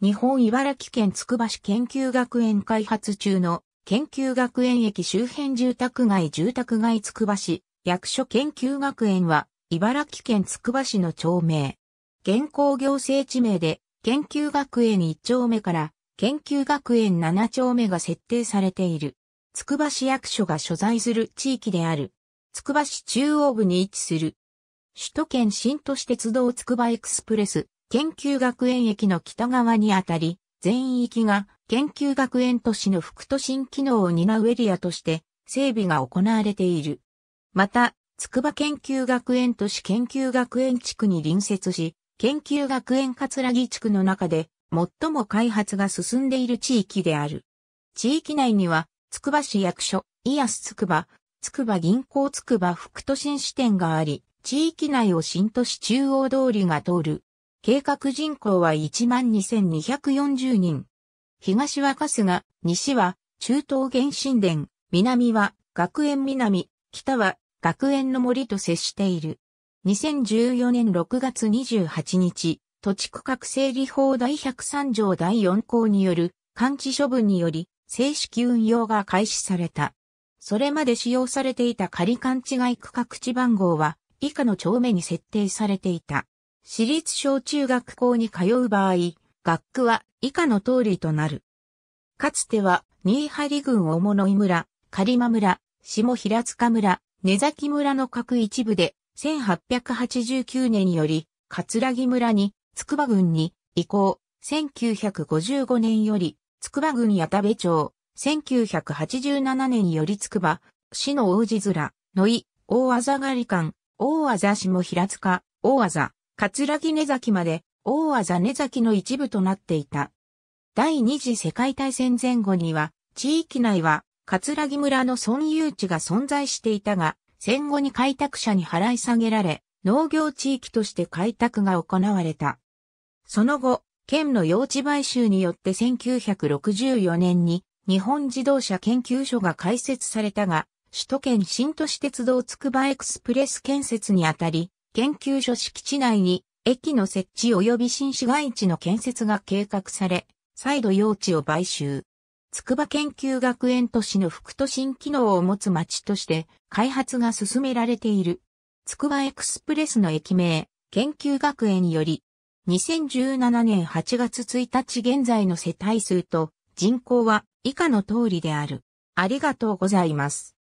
日本茨城県つくば市研究学園開発中の研究学園駅周辺住宅街住宅街つくば市役所研究学園は茨城県つくば市の町名。現行行政地名で研究学園1丁目から研究学園7丁目が設定されている。つくば市役所が所在する地域である。つくば市中央部に位置する。首都圏新都市鉄道つくばエクスプレス研究学園駅の北側にあたり、全域が研究学園都市の副都心機能を担うエリアとして整備が行われている。また、筑波研究学園都市研究学園地区に隣接し、研究学園葛城地区の中で最も開発が進んでいる地域である。地域内には、筑波市役所、イアス筑波、筑波銀行筑波副都心支店があり、地域内を新都市中央通りが通る。計画人口は12,240人。東は春日、西は中東原神殿、南は学園南、北は学園の森と接している。2014年6月28日、土地区画整理法第103条第4項による完置処分により正式運用が開始された。それまで使用されていた仮勘違い区画地番号は以下の帳目に設定されていた。私立小中学校に通う場合、学区は以下の通りとなる。かつては、新張郡大物井村、狩馬村、下平塚村、根崎村の各一部で、1889年より、葛城村に、筑波郡に、移行、1955年より、筑波郡矢田部町、1987年により筑波、市の王子面、野井、大技狩り館、大技下平塚、大技、葛城根崎まで大技根崎の一部となっていた。第二次世界大戦前後には、地域内は、葛城村の村有地が存在していたが、戦後に開拓者に払い下げられ、農業地域として開拓が行われた。その後、県の用地買収によって1964年に日本自動車研究所が開設されたが、首都圏新都市鉄道つくばエクスプレス建設にあたり、研究所敷地内に駅の設置及び新市街地の建設が計画され、再度用地を買収。筑波研究学園都市の副都心機能を持つ町として開発が進められている。筑波エクスプレスの駅名、研究学園より、2017年8月1日現在の世帯数と人口は以下の通りである。ありがとうございます。